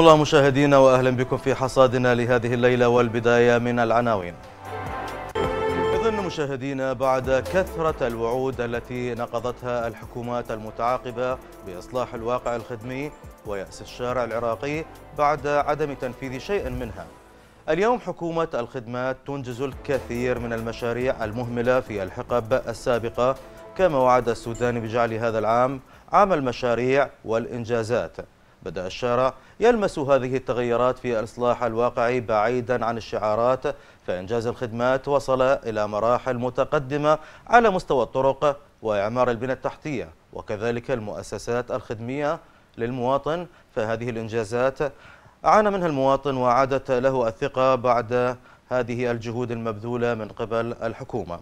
الله مشاهدينا واهلا بكم في حصادنا لهذه الليله والبدايه من العناوين. اذن مشاهدينا بعد كثره الوعود التي نقضتها الحكومات المتعاقبه باصلاح الواقع الخدمي وياس الشارع العراقي بعد عدم تنفيذ شيء منها. اليوم حكومه الخدمات تنجز الكثير من المشاريع المهمله في الحقب السابقه كما وعد السودان بجعل هذا العام عام المشاريع والانجازات. بدأ الشارع يلمس هذه التغيرات في الإصلاح الواقعي بعيدا عن الشعارات فإنجاز الخدمات وصل إلى مراحل متقدمة على مستوى الطرق وإعمار البنى التحتية وكذلك المؤسسات الخدمية للمواطن فهذه الإنجازات عانى منها المواطن وعادت له الثقة بعد هذه الجهود المبذولة من قبل الحكومة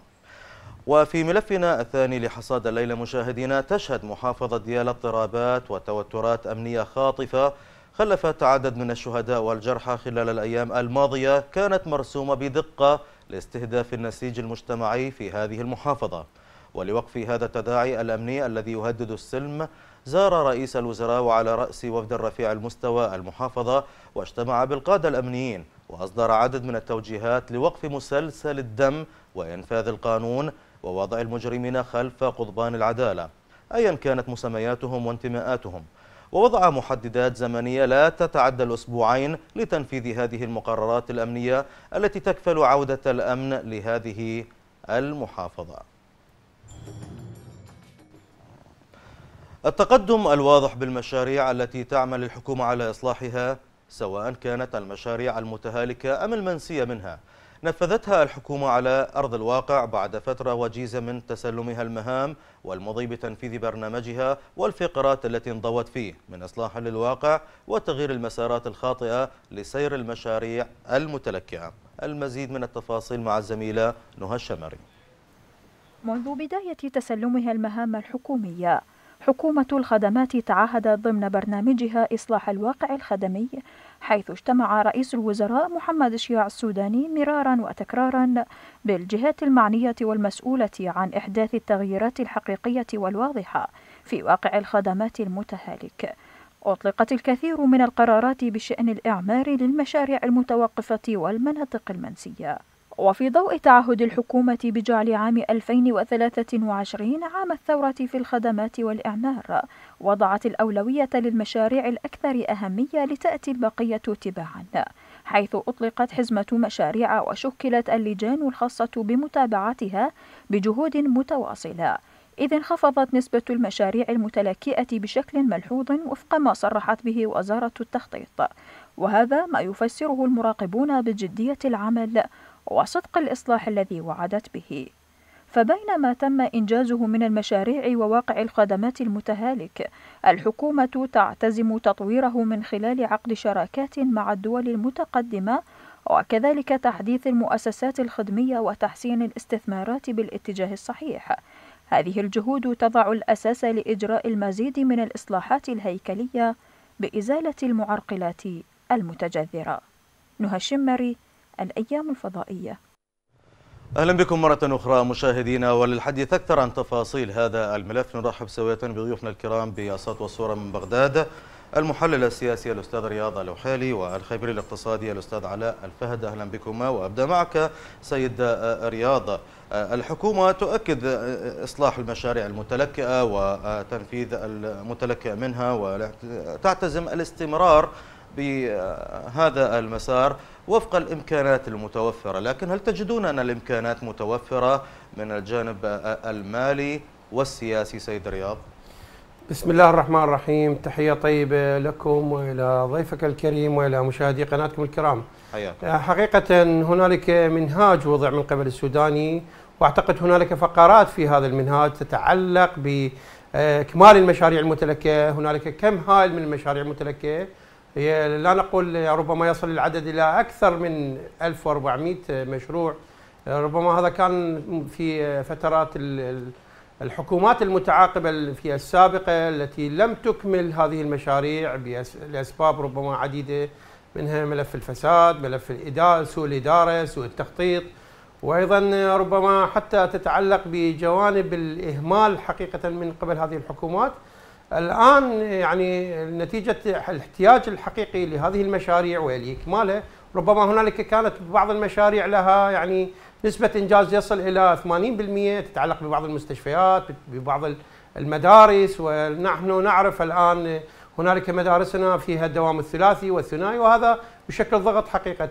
وفي ملفنا الثاني لحصاد الليلة مشاهدينا تشهد محافظة ديالى اضطرابات وتوترات أمنية خاطفة خلفت عدد من الشهداء والجرحى خلال الأيام الماضية كانت مرسومة بدقة لاستهداف النسيج المجتمعي في هذه المحافظة ولوقف هذا التداعي الأمني الذي يهدد السلم زار رئيس الوزراء وعلى رأس وفد الرفيع المستوى المحافظة واجتمع بالقادة الأمنيين وأصدر عدد من التوجيهات لوقف مسلسل الدم وإنفاذ القانون ووضع المجرمين خلف قضبان العدالة أيا كانت مسمياتهم وانتماءاتهم ووضع محددات زمنية لا تتعدى الأسبوعين لتنفيذ هذه المقررات الأمنية التي تكفل عودة الأمن لهذه المحافظة التقدم الواضح بالمشاريع التي تعمل الحكومة على إصلاحها سواء كانت المشاريع المتهالكة أم المنسية منها نفذتها الحكومة على أرض الواقع بعد فترة وجيزة من تسلمها المهام والمضي بتنفيذ برنامجها والفقرات التي انضوت فيه من إصلاح للواقع وتغيير المسارات الخاطئة لسير المشاريع المتلكعة المزيد من التفاصيل مع الزميلة نهى الشمري منذ بداية تسلمها المهام الحكومية حكومة الخدمات تعهدت ضمن برنامجها إصلاح الواقع الخدمي حيث اجتمع رئيس الوزراء محمد شياع السوداني مرارا وتكرارا بالجهات المعنية والمسؤولة عن إحداث التغييرات الحقيقية والواضحة في واقع الخدمات المتهالك أطلقت الكثير من القرارات بشأن الإعمار للمشاريع المتوقفة والمناطق المنسية وفي ضوء تعهد الحكومة بجعل عام 2023 عام الثورة في الخدمات والإعمار، وضعت الأولوية للمشاريع الأكثر أهمية لتأتي البقية تباعًا، حيث أطلقت حزمة مشاريع وشكلت اللجان الخاصة بمتابعتها بجهود متواصلة. إذ انخفضت نسبة المشاريع المتلكئة بشكل ملحوظ وفق ما صرحت به وزارة التخطيط، وهذا ما يفسره المراقبون بجدية العمل وصدق الإصلاح الذي وعدت به فبينما تم إنجازه من المشاريع وواقع الخدمات المتهالك الحكومة تعتزم تطويره من خلال عقد شراكات مع الدول المتقدمة وكذلك تحديث المؤسسات الخدمية وتحسين الاستثمارات بالاتجاه الصحيح هذه الجهود تضع الأساس لإجراء المزيد من الإصلاحات الهيكلية بإزالة المعرقلات المتجذرة نهى الشمري الأيام الفضائية أهلا بكم مرة أخرى مشاهدينا وللحديث أكثر عن تفاصيل هذا الملف نرحب سوية بضيوفنا الكرام بأصوات والصورة من بغداد المحلل السياسي الأستاذ رياض الوحالي والخبير الاقتصادي الأستاذ علاء الفهد أهلا بكما وأبدأ معك سيد رياض الحكومة تؤكد إصلاح المشاريع المتلكئة وتنفيذ المتلكئة منها وتعتزم الاستمرار بهذا المسار وفق الإمكانات المتوفرة لكن هل تجدون أن الإمكانات متوفرة من الجانب المالي والسياسي سيد رياض؟ بسم الله الرحمن الرحيم تحية طيبة لكم وإلى ضيفك الكريم وإلى مشاهدي قناتكم الكرام حياتي. آه، حقيقة هنالك منهاج وضع من قبل السوداني وأعتقد هنالك فقرات في هذا المنهاج تتعلق بإكمال المشاريع المتلكه، هنالك كم هائل من المشاريع المتلكه لا نقول ربما يصل العدد إلى أكثر من 1400 مشروع ربما هذا كان في فترات الحكومات المتعاقبة في السابقة التي لم تكمل هذه المشاريع لأسباب ربما عديدة منها ملف الفساد ملف الإدارة سوء الإدارة سوء التخطيط وأيضا ربما حتى تتعلق بجوانب الإهمال حقيقة من قبل هذه الحكومات الآن يعني نتيجة الاحتياج الحقيقي لهذه المشاريع ولإكمالها ربما هنالك كانت بعض المشاريع لها يعني نسبة إنجاز يصل إلى 80% تتعلق ببعض المستشفيات ببعض المدارس ونحن نعرف الآن هنالك مدارسنا فيها الدوام الثلاثي والثنائي وهذا يشكل ضغط حقيقة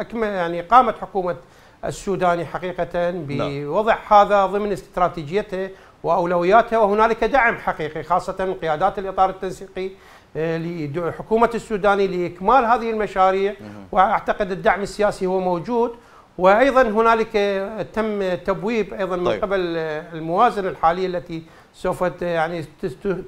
أكمل يعني قامت حكومة السوداني حقيقة نعم. بوضع هذا ضمن استراتيجيته واولوياتها وهنالك دعم حقيقي خاصه من قيادات الاطار التنسيقي آه، لحكومه السوداني لاكمال هذه المشاريع واعتقد الدعم السياسي هو موجود وايضا هنالك آه، تم تبويب ايضا من طيب. قبل آه، الموازنه الحاليه التي سوف يعني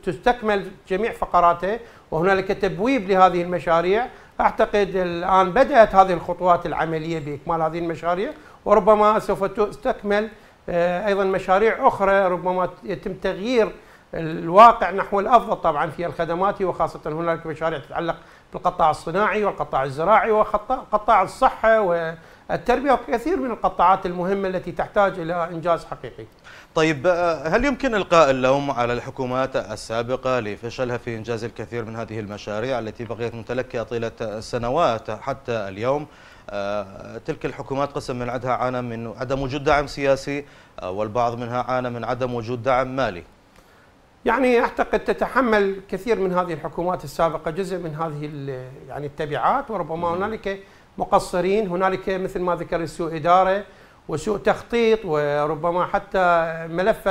تستكمل جميع فقراتها وهنالك تبويب لهذه المشاريع اعتقد الان بدات هذه الخطوات العمليه باكمال هذه المشاريع وربما سوف تستكمل آه، ايضا مشاريع اخرى ربما يتم تغيير الواقع نحو الافضل طبعا في الخدمات وخاصه هناك مشاريع تتعلق بالقطاع الصناعي والقطاع الزراعي وقطاع الصحه والتربيه وكثير من القطاعات المهمه التي تحتاج الى انجاز حقيقي. طيب آه، هل يمكن القاء اللوم على الحكومات السابقه لفشلها في انجاز الكثير من هذه المشاريع التي بقيت ممتلكه طيله سنوات حتى اليوم؟ آه، تلك الحكومات قسم من عندها عانى من عدم وجود دعم سياسي آه، والبعض منها عانى من عدم وجود دعم مالي يعني اعتقد تتحمل كثير من هذه الحكومات السابقه جزء من هذه يعني التبعات وربما هنالك مقصرين هنالك مثل ما ذكر سوء اداره وسوء تخطيط وربما حتى ملف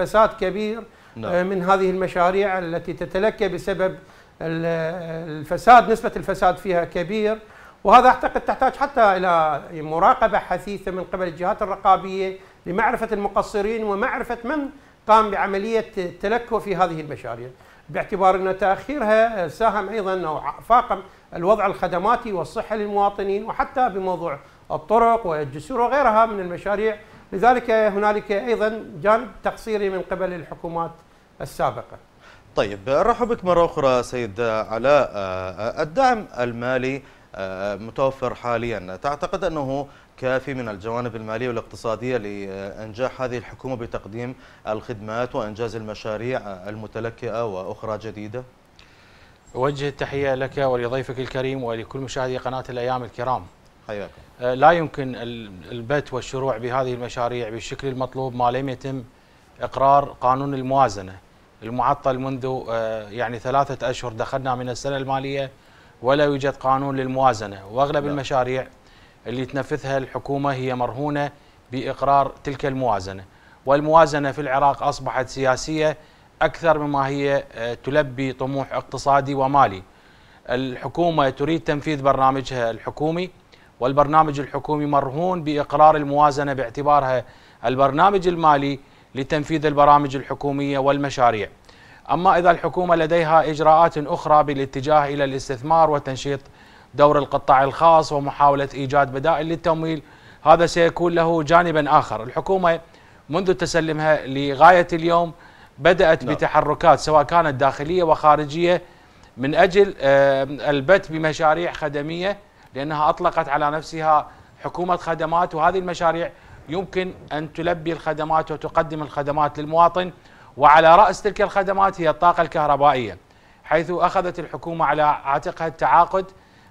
فساد كبير آه، نعم. من هذه المشاريع التي تتلكى بسبب الفساد نسبه الفساد فيها كبير وهذا اعتقد تحتاج حتى الى مراقبه حثيثه من قبل الجهات الرقابيه لمعرفه المقصرين ومعرفه من قام بعمليه التلكؤ في هذه المشاريع باعتبار ان تاخيرها ساهم ايضا او فاقم الوضع الخدماتي والصحي للمواطنين وحتى بموضوع الطرق والجسور وغيرها من المشاريع لذلك هنالك ايضا جانب تقصيري من قبل الحكومات السابقه طيب رحب بك مره اخرى سيد علاء الدعم المالي آه، متوفر حاليا تعتقد أنه كافي من الجوانب المالية والاقتصادية لإنجاح هذه الحكومة بتقديم الخدمات وإنجاز المشاريع المتلكئة وأخرى جديدة؟ أوجه التحية لك ولضيفك الكريم ولكل مشاهدي قناة الأيام الكرام حياكم آه، لا يمكن البت والشروع بهذه المشاريع بالشكل المطلوب ما لم يتم إقرار قانون الموازنة المعطل منذ آه، يعني ثلاثة أشهر دخلنا من السنة المالية ولا يوجد قانون للموازنة وأغلب لا. المشاريع اللي تنفذها الحكومة هي مرهونة بإقرار تلك الموازنة والموازنة في العراق أصبحت سياسية أكثر مما هي آه، تلبي طموح اقتصادي ومالي الحكومة تريد تنفيذ برنامجها الحكومي والبرنامج الحكومي مرهون بإقرار الموازنة باعتبارها البرنامج المالي لتنفيذ البرامج الحكومية والمشاريع أما إذا الحكومة لديها إجراءات أخرى بالاتجاه إلى الاستثمار وتنشيط دور القطاع الخاص ومحاولة إيجاد بدائل للتمويل هذا سيكون له جانبا آخر الحكومة منذ تسلمها لغاية اليوم بدأت نعم. بتحركات سواء كانت داخلية وخارجية من أجل البت بمشاريع خدمية لأنها أطلقت على نفسها حكومة خدمات وهذه المشاريع يمكن أن تلبي الخدمات وتقدم الخدمات للمواطن وعلى رأس تلك الخدمات هي الطاقة الكهربائية حيث أخذت الحكومة على عاتقها التعاقد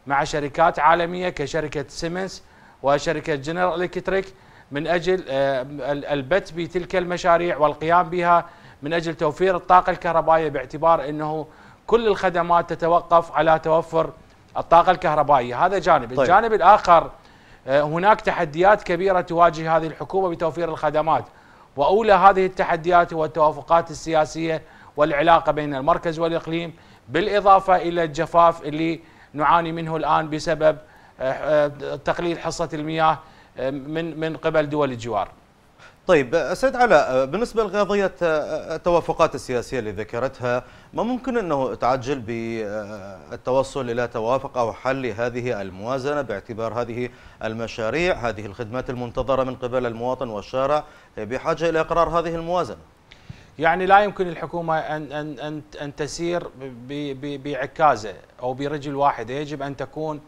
مع شركات عالمية كشركة سيمنز وشركة جنرال إلكتريك من أجل آه، البت بتلك المشاريع والقيام بها من أجل توفير الطاقة الكهربائية باعتبار أنه كل الخدمات تتوقف على توفر الطاقة الكهربائية هذا جانب طيب. الجانب الآخر آه، هناك تحديات كبيرة تواجه هذه الحكومة بتوفير الخدمات واولى هذه التحديات هو التوافقات السياسيه والعلاقه بين المركز والاقليم بالاضافه الى الجفاف اللي نعاني منه الان بسبب آه، آه، تقليل حصه المياه آه، من من قبل دول الجوار. طيب سيد علاء بالنسبة لقضية التوافقات السياسية اللي ذكرتها ما ممكن أنه تعجل بالتوصل إلى توافق أو حل هذه الموازنة باعتبار هذه المشاريع هذه الخدمات المنتظرة من قبل المواطن والشارع بحاجة إلى إقرار هذه الموازنة يعني لا يمكن الحكومة أن أن أن أن تسير بعكازة أو برجل واحدة يجب أن تكون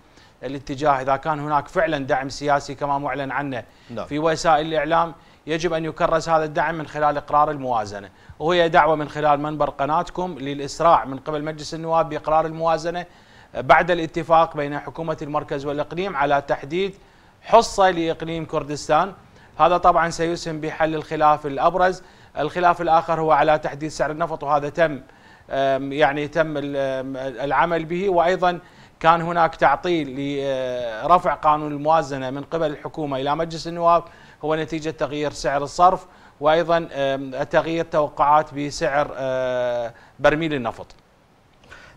الاتجاه إذا كان هناك فعلا دعم سياسي كما معلن عنه نعم. في وسائل الإعلام يجب أن يكرس هذا الدعم من خلال إقرار الموازنة وهي دعوة من خلال منبر قناتكم للإسراع من قبل مجلس النواب بإقرار الموازنة بعد الاتفاق بين حكومة المركز والإقليم على تحديد حصة لإقليم كردستان هذا طبعا سيسهم بحل الخلاف الأبرز الخلاف الآخر هو على تحديد سعر النفط وهذا تم يعني تم العمل به وأيضا كان هناك تعطيل لرفع قانون الموازنه من قبل الحكومه الى مجلس النواب هو نتيجه تغيير سعر الصرف وايضا تغيير توقعات بسعر آه، برميل النفط.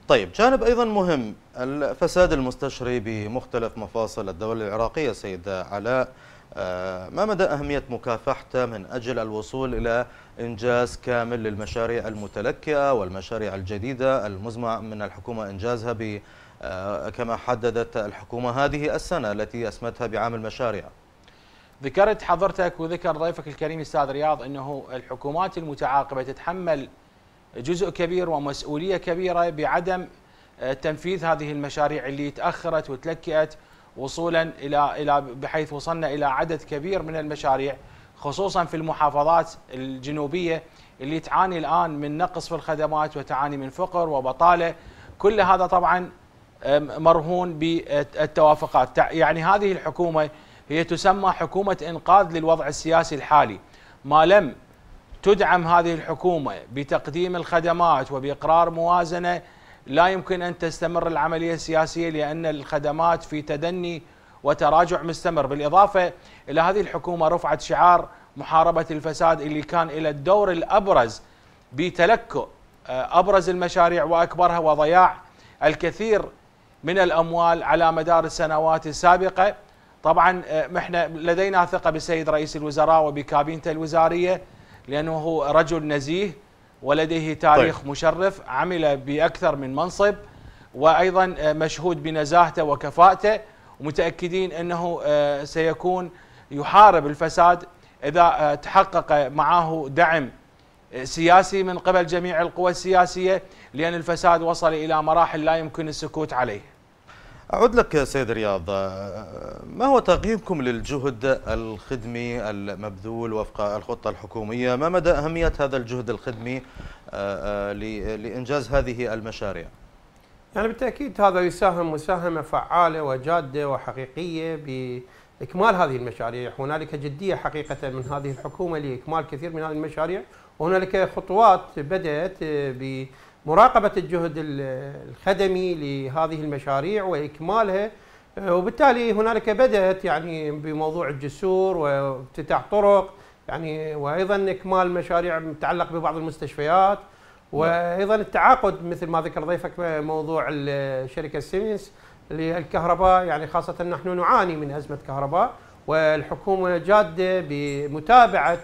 طيب جانب ايضا مهم الفساد المستشري بمختلف مفاصل الدوله العراقيه سيد علاء آه، ما مدى اهميه مكافحته من اجل الوصول الى انجاز كامل للمشاريع المتلكئه والمشاريع الجديده المزمع من الحكومه انجازها ب آه، كما حددت الحكومة هذه السنة التي أسمتها بعام المشاريع ذكرت حضرتك وذكر ضيفك الكريم استاذ رياض انه الحكومات المتعاقبه تتحمل جزء كبير ومسؤوليه كبيره بعدم آه، تنفيذ هذه المشاريع اللي تاخرت وتلكئت وصولا الى الى بحيث وصلنا الى عدد كبير من المشاريع خصوصا في المحافظات الجنوبيه اللي تعاني الان من نقص في الخدمات وتعاني من فقر وبطاله كل هذا طبعا مرهون بالتوافقات يعني هذه الحكومة هي تسمى حكومة إنقاذ للوضع السياسي الحالي ما لم تدعم هذه الحكومة بتقديم الخدمات وبإقرار موازنة لا يمكن أن تستمر العملية السياسية لأن الخدمات في تدني وتراجع مستمر بالإضافة إلى هذه الحكومة رفعت شعار محاربة الفساد اللي كان إلى الدور الأبرز بتلكؤ أبرز المشاريع وأكبرها وضياع الكثير من الأموال على مدار السنوات السابقة طبعا آه، احنا لدينا ثقة بالسيد رئيس الوزراء وبكابينته الوزارية لأنه رجل نزيه ولديه تاريخ طيب. مشرف عمل بأكثر من منصب وأيضا آه، مشهود بنزاهته وكفاءته ومتأكدين أنه آه، سيكون يحارب الفساد إذا تحقق معه دعم سياسي من قبل جميع القوى السياسية لأن الفساد وصل إلى مراحل لا يمكن السكوت عليه أعود لك سيد رياض آه، ما هو تقييمكم للجهد الخدمي المبذول وفق الخطة الحكومية ما مدى أهمية هذا الجهد الخدمي آه، آه، لإنجاز هذه المشاريع يعني بالتأكيد هذا يساهم مساهمة فعالة وجادة وحقيقية بإكمال هذه المشاريع هنالك جدية حقيقة من هذه الحكومة لإكمال كثير من هذه المشاريع وهنالك خطوات بدأت ب مراقبه الجهد الخدمي لهذه المشاريع واكمالها وبالتالي هنالك بدات يعني بموضوع الجسور وافتتاح طرق يعني وايضا اكمال مشاريع متعلق ببعض المستشفيات نعم. وايضا التعاقد مثل ما ذكر ضيفك موضوع الشركه سيمنز للكهرباء يعني خاصه نحن نعاني من ازمه كهرباء والحكومه جاده بمتابعه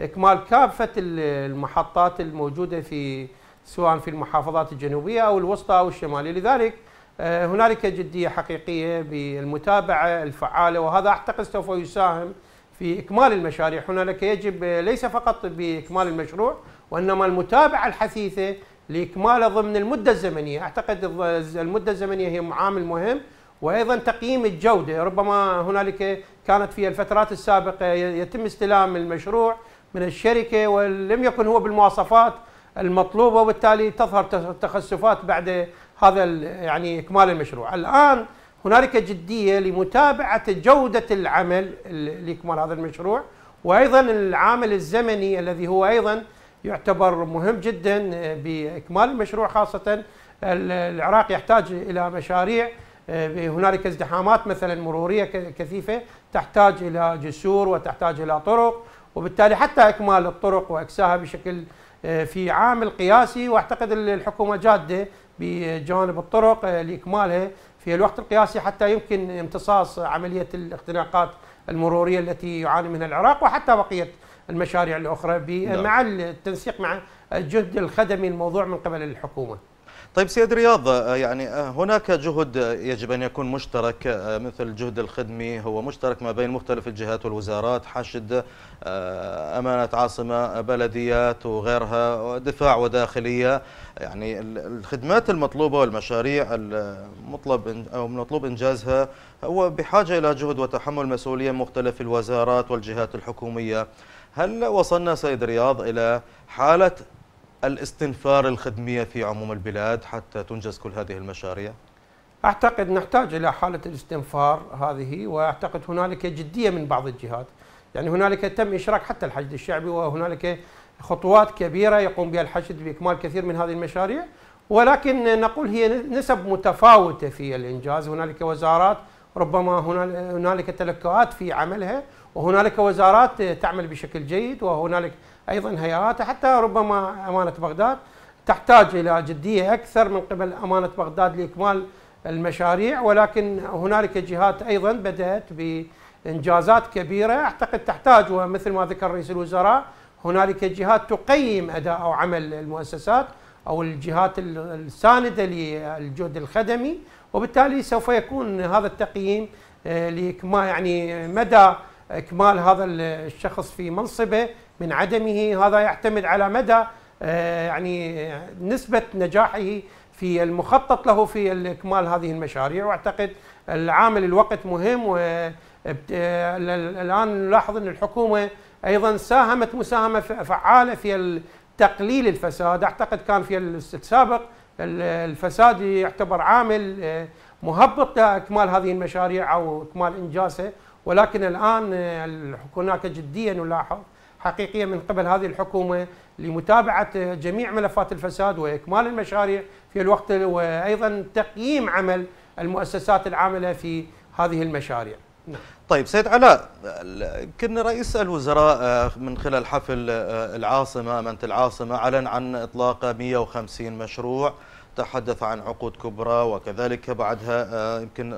اكمال كافه المحطات الموجوده في سواء في المحافظات الجنوبية أو الوسطى أو الشمالية لذلك آه، هنالك جدية حقيقية بالمتابعة الفعالة وهذا أعتقد سوف يساهم في إكمال المشاريع هنالك يجب آه، ليس فقط بإكمال المشروع وإنما المتابعة الحثيثة لإكماله ضمن المدة الزمنية أعتقد المدة الزمنية هي عامل مهم وايضا تقييم الجوده ربما هنالك كانت في الفترات السابقه يتم استلام المشروع من الشركه ولم يكن هو بالمواصفات المطلوبه وبالتالي تظهر تخسفات بعد هذا يعني اكمال المشروع. الان هنالك جديه لمتابعه جوده العمل لاكمال هذا المشروع وايضا العامل الزمني الذي هو ايضا يعتبر مهم جدا باكمال المشروع خاصه العراق يحتاج الى مشاريع آه، هنالك ازدحامات مثلا مروريه كثيفه تحتاج الى جسور وتحتاج الى طرق وبالتالي حتى اكمال الطرق واكساها بشكل آه، في عامل قياسي واعتقد الحكومه جاده بجوانب الطرق آه، لاكمالها في الوقت القياسي حتى يمكن امتصاص عمليه الاختناقات المروريه التي يعاني منها العراق وحتى بقيه المشاريع الاخرى مع التنسيق مع الجهد الخدمي الموضوع من قبل الحكومه. طيب سيد رياض آه، يعني آه، هناك جهد يجب أن يكون مشترك آه، مثل الجهد الخدمي هو مشترك ما بين مختلف الجهات والوزارات حشد أمانة عاصمة بلديات وغيرها دفاع وداخلية يعني الخدمات المطلوبة والمشاريع المطلب أو المطلوب إنجازها هو بحاجة إلى جهد وتحمل مسؤولية مختلف الوزارات والجهات الحكومية هل وصلنا سيد رياض إلى حالة الاستنفار الخدمية في عموم البلاد حتى تنجز كل هذه المشاريع؟ أعتقد نحتاج إلى حالة الاستنفار هذه وأعتقد هنالك جدية من بعض الجهات يعني هنالك تم إشراك حتى الحشد الشعبي وهنالك خطوات كبيرة يقوم بها الحشد بإكمال كثير من هذه المشاريع ولكن نقول هي نسب متفاوتة في الإنجاز هنالك وزارات ربما هنالك تلكؤات في عملها وهنالك وزارات تعمل بشكل جيد وهنالك ايضا هيئاتها حتى ربما امانه بغداد تحتاج الى جديه اكثر من قبل امانه بغداد لاكمال المشاريع ولكن هنالك جهات ايضا بدات بانجازات كبيره اعتقد تحتاج ومثل ما ذكر رئيس الوزراء هنالك جهات تقيم اداء او عمل المؤسسات او الجهات السانده للجهد الخدمي وبالتالي سوف يكون هذا التقييم آه، لإكمال يعني مدى إكمال هذا الشخص في منصبه من عدمه هذا يعتمد على مدى آه، يعني نسبة نجاحه في المخطط له في إكمال هذه المشاريع وأعتقد العامل الوقت مهم والآن آه، آه، نلاحظ أن الحكومة أيضا ساهمت مساهمة فعالة في تقليل الفساد أعتقد كان في السابق الفساد يعتبر عامل مهبط لإكمال هذه المشاريع أو إكمال إنجازها ولكن الآن هناك جدية نلاحظ حقيقيه من قبل هذه الحكومه لمتابعه جميع ملفات الفساد واكمال المشاريع في الوقت وايضا تقييم عمل المؤسسات العامله في هذه المشاريع. نعم. طيب سيد علاء يمكن رئيس الوزراء آه، من خلال حفل آه، العاصمه امانه العاصمه اعلن عن اطلاق 150 مشروع تحدث عن عقود كبرى وكذلك بعدها آه، يمكن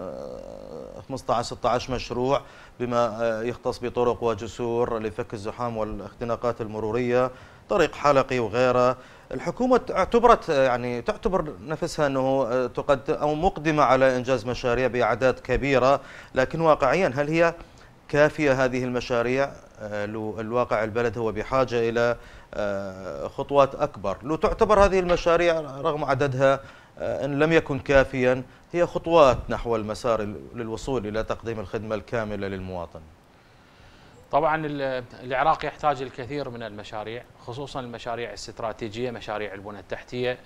15 16 مشروع بما يختص بطرق وجسور لفك الزحام والاختناقات المرورية طريق حلقي وغيره الحكومة اعتبرت يعني تعتبر نفسها أنه تقدم أو مقدمة على إنجاز مشاريع بأعداد كبيرة لكن واقعيا هل هي كافية هذه المشاريع آه، الواقع البلد هو بحاجة إلى آه، خطوات أكبر لو تعتبر هذه المشاريع رغم عددها آه، إن لم يكن كافيا هي خطوات نحو المسار للوصول إلى تقديم الخدمة الكاملة للمواطن طبعا العراق يحتاج الكثير من المشاريع خصوصا المشاريع الاستراتيجية مشاريع البنى التحتية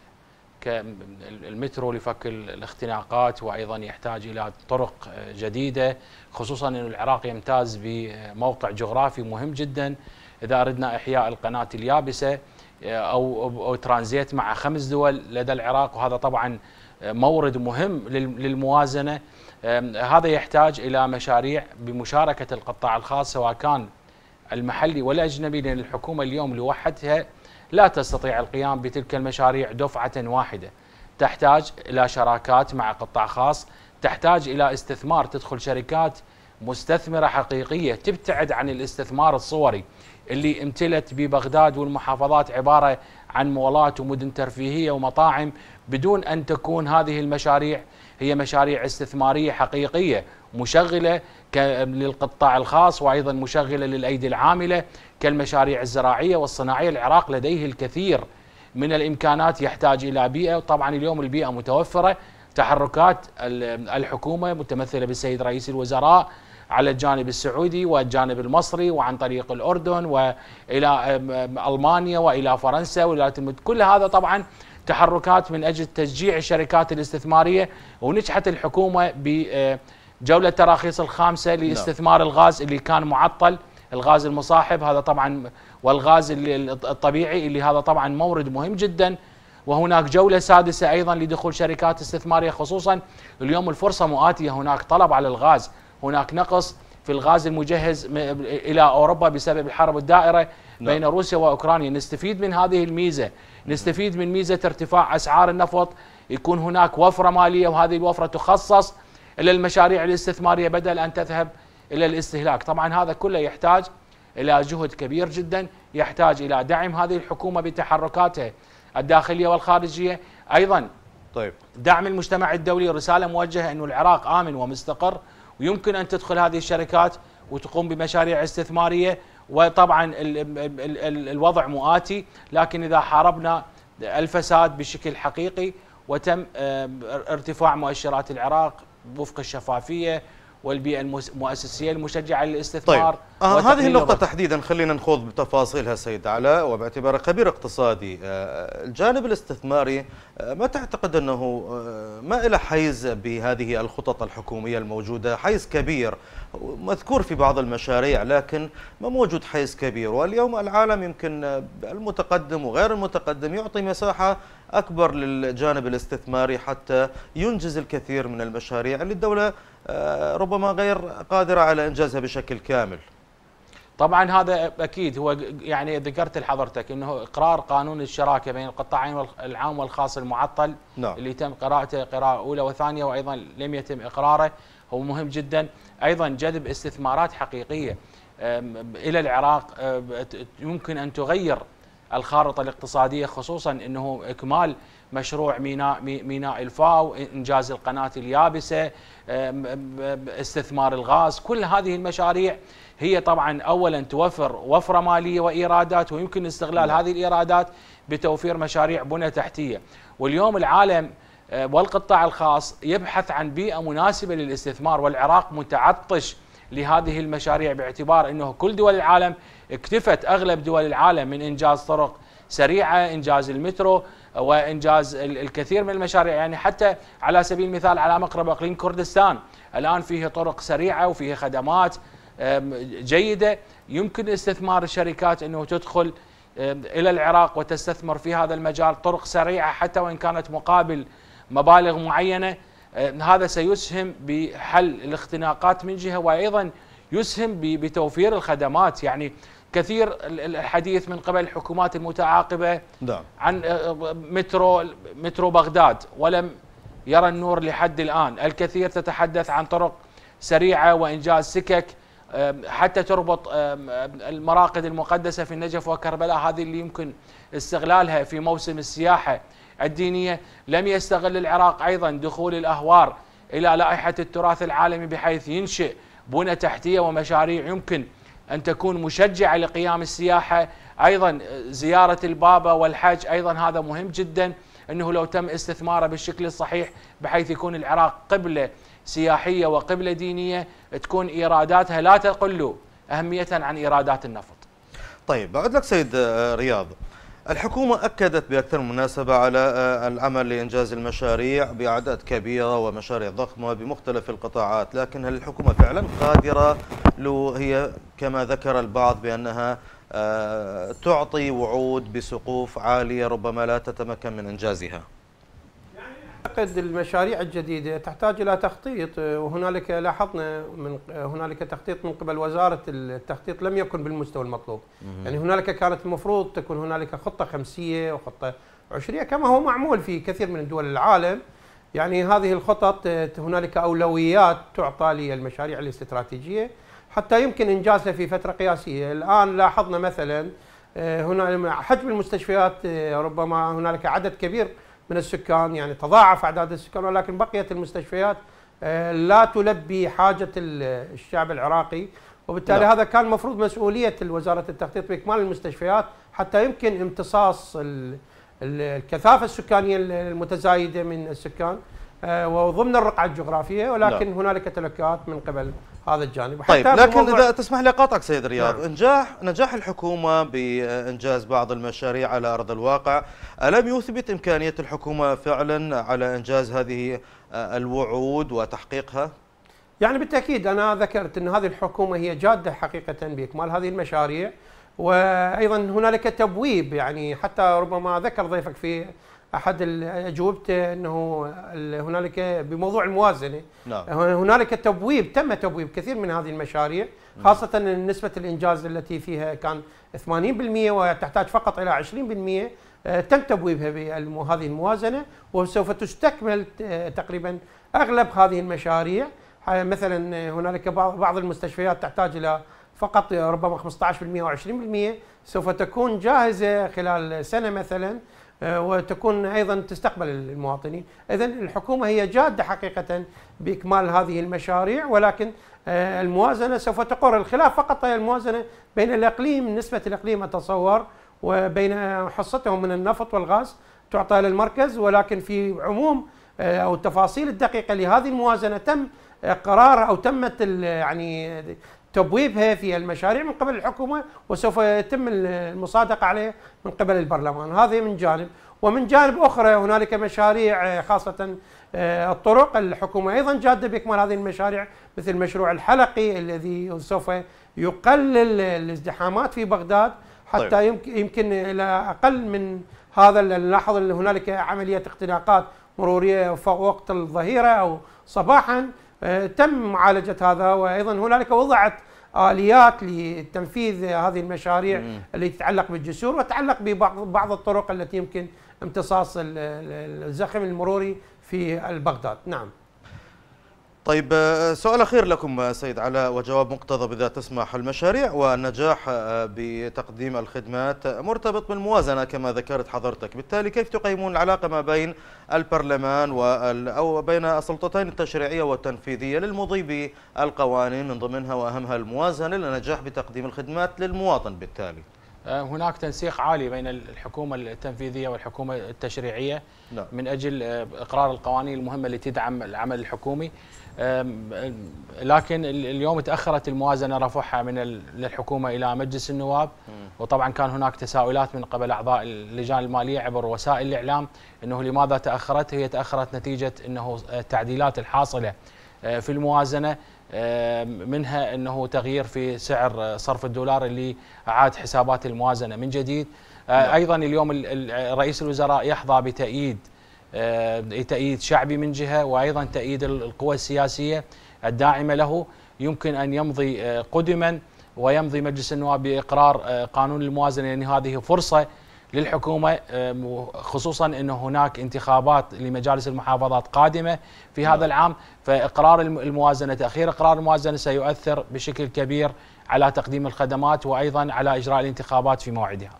المترو لفك الاختناقات وايضا يحتاج الى طرق آه، جديده خصوصا ان العراق يمتاز بموقع جغرافي مهم جدا اذا اردنا احياء القناه اليابسه آه، او او ترانزيت مع خمس دول لدى العراق وهذا طبعا آه، مورد مهم للموازنه هذا يحتاج الى مشاريع بمشاركه القطاع الخاص سواء كان المحلي والاجنبي لان الحكومه اليوم لوحدها لا تستطيع القيام بتلك المشاريع دفعه واحده تحتاج الى شراكات مع قطاع خاص تحتاج الى استثمار تدخل شركات مستثمره حقيقيه تبتعد عن الاستثمار الصوري اللي امتلت ببغداد والمحافظات عبارة عن مولات ومدن ترفيهية ومطاعم بدون أن تكون هذه المشاريع هي مشاريع استثمارية حقيقية مشغلة للقطاع الخاص وأيضا مشغلة للأيدي العاملة كالمشاريع الزراعية والصناعية العراق لديه الكثير من الإمكانات يحتاج إلى بيئة وطبعا اليوم البيئة متوفرة تحركات الحكومة متمثلة بالسيد رئيس الوزراء على الجانب السعودي والجانب المصري وعن طريق الأردن وإلى ألمانيا وإلى فرنسا والولايات المتحدة كل هذا طبعا تحركات من أجل تشجيع الشركات الاستثمارية ونجحت الحكومة بجولة أه، تراخيص الخامسة نعم. لاستثمار الغاز اللي كان معطل الغاز المصاحب هذا طبعا والغاز الطبيعي اللي هذا طبعا مورد مهم جدا وهناك جولة سادسة أيضا لدخول شركات استثمارية خصوصا اليوم الفرصة مؤاتية هناك طلب على الغاز هناك نقص في الغاز المجهز الى اوروبا بسبب الحرب الدائره نعم. بين نعم. روسيا واوكرانيا نستفيد من هذه الميزه نستفيد من ميزه ارتفاع اسعار النفط يكون هناك وفره ماليه وهذه الوفره تخصص الى المشاريع الاستثماريه بدل ان تذهب الى الاستهلاك طبعا هذا كله يحتاج الى جهد كبير جدا يحتاج الى دعم هذه الحكومه بتحركاتها الداخليه والخارجيه ايضا طيب دعم المجتمع الدولي رساله موجهه انه العراق امن ومستقر ويمكن ان تدخل هذه الشركات وتقوم بمشاريع استثماريه وطبعا الوضع مؤاتي لكن اذا حاربنا الفساد بشكل حقيقي وتم ارتفاع مؤشرات العراق وفق الشفافيه والبيئة المؤسسية المشجعة للاستثمار طيب. آه هذه النقطة تحديدا خلينا نخوض بتفاصيلها سيد علاء وباعتبار خبير اقتصادي آه، الجانب الاستثماري آه، ما تعتقد أنه آه، ما إلى حيز بهذه الخطط الحكومية الموجودة حيز كبير مذكور في بعض المشاريع لكن ما موجود حيز كبير واليوم العالم يمكن المتقدم وغير المتقدم يعطي مساحة أكبر للجانب الاستثماري حتى ينجز الكثير من المشاريع اللي الدولة آه، ربما غير قادرة على إنجازها بشكل كامل طبعا هذا اكيد هو يعني ذكرت لحضرتك انه اقرار قانون الشراكه بين القطاعين العام والخاص المعطل نعم. اللي تم قراءته قراءه اولى وثانيه وايضا لم يتم اقراره هو مهم جدا ايضا جذب استثمارات حقيقيه الى العراق يمكن ان تغير الخارطه الاقتصاديه خصوصا انه اكمال مشروع ميناء ميناء الفاو انجاز القناه اليابسه استثمار الغاز كل هذه المشاريع هي طبعا اولا توفر وفره ماليه وايرادات ويمكن استغلال نعم. هذه الايرادات بتوفير مشاريع بنى تحتيه واليوم العالم آه، والقطاع الخاص يبحث عن بيئه مناسبه للاستثمار والعراق متعطش لهذه المشاريع باعتبار انه كل دول العالم اكتفت اغلب دول العالم من انجاز طرق سريعه، انجاز المترو وانجاز الكثير من المشاريع يعني حتى على سبيل المثال على مقرب اقليم كردستان الان فيه طرق سريعه وفيه خدمات جيده يمكن استثمار الشركات انه تدخل الى العراق وتستثمر في هذا المجال طرق سريعه حتى وان كانت مقابل مبالغ معينه آه، هذا سيسهم بحل الاختناقات من جهه وايضا يسهم بتوفير الخدمات يعني كثير الحديث من قبل الحكومات المتعاقبه نعم. عن آه، مترو مترو بغداد ولم يرى النور لحد الان، الكثير تتحدث عن طرق سريعه وانجاز سكك آه، حتى تربط المراقد المقدسه في النجف وكربلاء هذه اللي يمكن استغلالها في موسم السياحه الدينية لم يستغل العراق أيضا دخول الأهوار إلى لائحة التراث العالمي بحيث ينشئ بنى تحتية ومشاريع يمكن أن تكون مشجعة لقيام السياحة أيضا زيارة البابا والحج أيضا هذا مهم جدا أنه لو تم استثماره بالشكل الصحيح بحيث يكون العراق قبلة سياحية وقبلة دينية تكون إيراداتها لا تقل أهمية عن إيرادات النفط طيب بعد لك سيد آه، رياض الحكومة أكدت بأكثر مناسبة على آه، العمل لإنجاز المشاريع بأعداد كبيرة ومشاريع ضخمة بمختلف القطاعات لكن هل الحكومة فعلا قادرة لو هي كما ذكر البعض بأنها آه، تعطي وعود بسقوف عالية ربما لا تتمكن من إنجازها أعتقد المشاريع الجديدة تحتاج إلى تخطيط وهنالك لاحظنا من هنالك تخطيط من قبل وزارة التخطيط لم يكن بالمستوى المطلوب مم. يعني هنالك كانت المفروض تكون هنالك خطة خمسية وخطة عشرية كما هو معمول في كثير من دول العالم يعني هذه الخطط هنالك أولويات تعطى للمشاريع الاستراتيجية حتى يمكن إنجازها في فترة قياسية الآن لاحظنا مثلا آه، هنا حجم المستشفيات آه، ربما هنالك عدد كبير من السكان يعني تضاعف أعداد السكان ولكن بقيت المستشفيات آه، لا تلبي حاجة الشعب العراقي وبالتالي لا. نعم. هذا كان مفروض مسؤولية وزارة التخطيط بإكمال المستشفيات حتى يمكن امتصاص الكثافة السكانية المتزايدة من السكان آه، وضمن الرقعة الجغرافية ولكن نعم. هنالك تلكات من قبل هذا الجانب طيب لكن اذا تسمح لي اقاطعك سيد رياض نعم. انجاح نجاح الحكومه بانجاز بعض المشاريع على ارض الواقع الم يثبت امكانيه الحكومه فعلا على انجاز هذه آه، الوعود وتحقيقها يعني بالتاكيد انا ذكرت ان هذه الحكومه هي جاده حقيقه باكمال هذه المشاريع وايضا هنالك تبويب يعني حتى ربما ذكر ضيفك في احد اجوبته انه هنالك بموضوع الموازنه نعم. هنالك تبويب تم تبويب كثير من هذه المشاريع خاصه نسبه الانجاز التي فيها كان 80% وتحتاج فقط الى 20% آه، تم تبويبها بهذه الموازنه وسوف تستكمل تقريبا اغلب هذه المشاريع مثلا آه، هنالك بعض المستشفيات تحتاج الى فقط ربما 15% و 20% سوف تكون جاهزه خلال سنه مثلا آه، وتكون ايضا تستقبل المواطنين، اذا الحكومه هي جاده حقيقه باكمال هذه المشاريع ولكن آه، الموازنه سوف تقر، الخلاف فقط هي الموازنه بين الاقليم نسبه الاقليم اتصور وبين حصتهم من النفط والغاز تعطى للمركز ولكن في عموم آه، او التفاصيل الدقيقه لهذه الموازنه تم قرار او تمت يعني تبويبها في المشاريع من قبل الحكومة وسوف يتم المصادقة عليه من قبل البرلمان هذا من جانب ومن جانب أخرى هنالك مشاريع آه، خاصة آه، الطرق الحكومة أيضا جادة بإكمال هذه المشاريع مثل مشروع الحلقي الذي سوف يقلل الازدحامات في بغداد حتى طيب. يمكن إلى أقل من هذا نلاحظ هنالك عملية اختناقات مرورية وقت الظهيرة أو صباحا آه، تم معالجه هذا وايضا هنالك وضعت اليات لتنفيذ هذه المشاريع مم. تتعلق بالجسور وتتعلق ببعض الطرق التي يمكن امتصاص الزخم المروري في بغداد نعم طيب آه، سؤال أخير لكم آه، سيد علاء وجواب مقتضب إذا تسمح المشاريع والنجاح آه، بتقديم الخدمات مرتبط بالموازنة كما ذكرت حضرتك بالتالي كيف تقيمون العلاقة ما بين البرلمان أو بين السلطتين التشريعية والتنفيذية للمضي بالقوانين من ضمنها وأهمها الموازنة للنجاح بتقديم الخدمات للمواطن بالتالي هناك تنسيق عالي بين الحكومة التنفيذية والحكومة التشريعية لا. نعم. من أجل إقرار القوانين المهمة التي تدعم العمل الحكومي لكن اليوم تاخرت الموازنه رفعها من الحكومه الى مجلس النواب وطبعا كان هناك تساؤلات من قبل اعضاء اللجان الماليه عبر وسائل الاعلام انه لماذا تاخرت هي تاخرت نتيجه انه أه، التعديلات الحاصله أه، في الموازنه أه، منها انه تغيير في سعر صرف الدولار اللي اعاد حسابات الموازنه من جديد نعم. ايضا اليوم رئيس الوزراء يحظى بتأييد آه، تأييد شعبي من جهة وأيضا تأييد القوى السياسية الداعمة له يمكن أن يمضي آه، قدما ويمضي مجلس النواب بإقرار آه، قانون الموازنة لأن يعني هذه فرصة للحكومة خصوصا أن هناك انتخابات لمجالس المحافظات قادمة في نعم. هذا العام فإقرار الموازنة تأخير إقرار الموازنة سيؤثر بشكل كبير على تقديم الخدمات وأيضا على إجراء الانتخابات في موعدها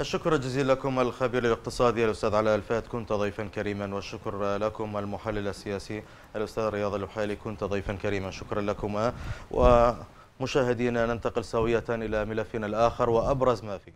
الشكر الجزيل لكم الخبير الاقتصادي الأستاذ علاء الفات كنت ضيفا كريما والشكر لكم المحلل السياسي الأستاذ رياض البحيلي كنت ضيفا كريما شكرا لكما ومشاهدينا ننتقل سوية إلى ملفنا الآخر وأبرز ما فيه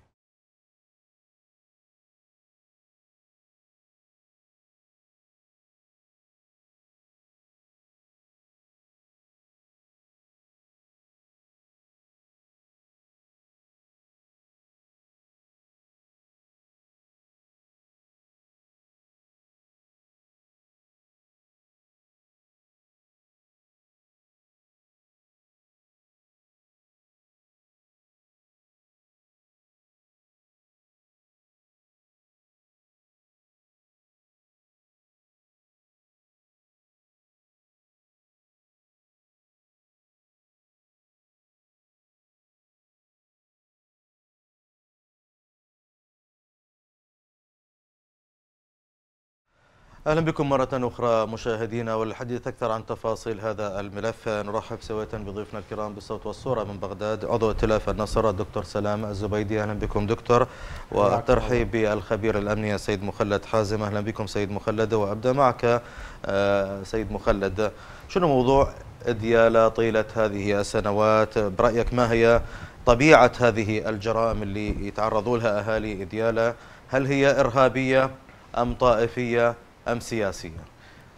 أهلا بكم مرة أخرى مشاهدينا والحديث أكثر عن تفاصيل هذا الملف نرحب سوية بضيفنا الكرام بالصوت والصورة من بغداد عضو ائتلاف النصر الدكتور سلام الزبيدي أهلا بكم دكتور والترحيب بالخبير الأمني السيد مخلد حازم أهلا بكم سيد مخلد وأبدأ معك آه، سيد مخلد شنو موضوع ديالى طيلة هذه السنوات برأيك ما هي طبيعة هذه الجرائم اللي يتعرضوا لها أهالي ديالى هل هي إرهابية أم طائفية أم سياسيا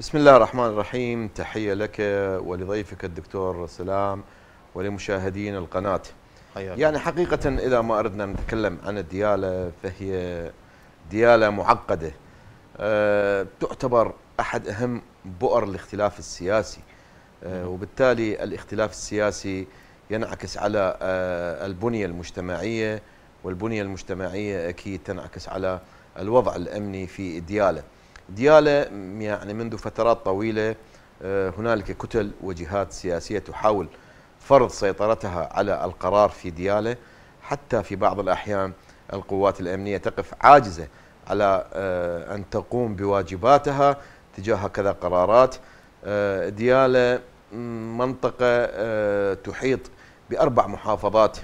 بسم الله الرحمن الرحيم تحية لك ولضيفك الدكتور سلام ولمشاهدين القناة حياتي. يعني حقيقة إذا ما أردنا نتكلم عن الديالة فهي ديالة معقدة أه تعتبر أحد أهم بؤر الاختلاف السياسي أه وبالتالي الاختلاف السياسي ينعكس على أه البنية المجتمعية والبنية المجتمعية أكيد تنعكس على الوضع الأمني في ديالة ديالة يعني منذ فترات طويلة آه، هنالك كتل وجهات سياسية تحاول فرض سيطرتها على القرار في ديالة حتى في بعض الأحيان القوات الأمنية تقف عاجزة على آه، أن تقوم بواجباتها تجاه هكذا قرارات آه، ديالة منطقة تحيط بأربع محافظات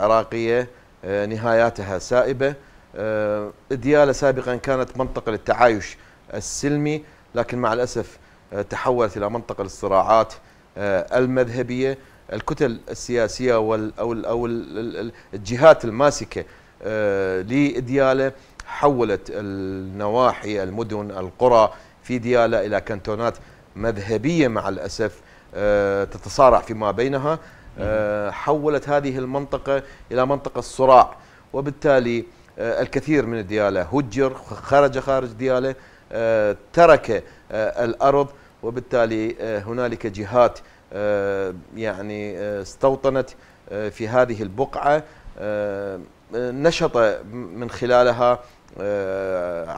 عراقية نهاياتها سائبة آه، دياله سابقا كانت منطقة للتعايش السلمي لكن مع الأسف آه، تحولت إلى منطقة للصراعات آه، المذهبية الكتل السياسية أو أو الجهات الماسكة لدياله حولت النواحي المدن القرى في دياله إلى كانتونات مذهبية مع الأسف تتصارع فيما بينها حولت هذه المنطقة إلى منطقة الصراع وبالتالي آه، الكثير من دياله هجر خرج خارج دياله آه، ترك آه، الأرض وبالتالي هنالك جهات يعني استوطنت في هذه البقعة نشط من خلالها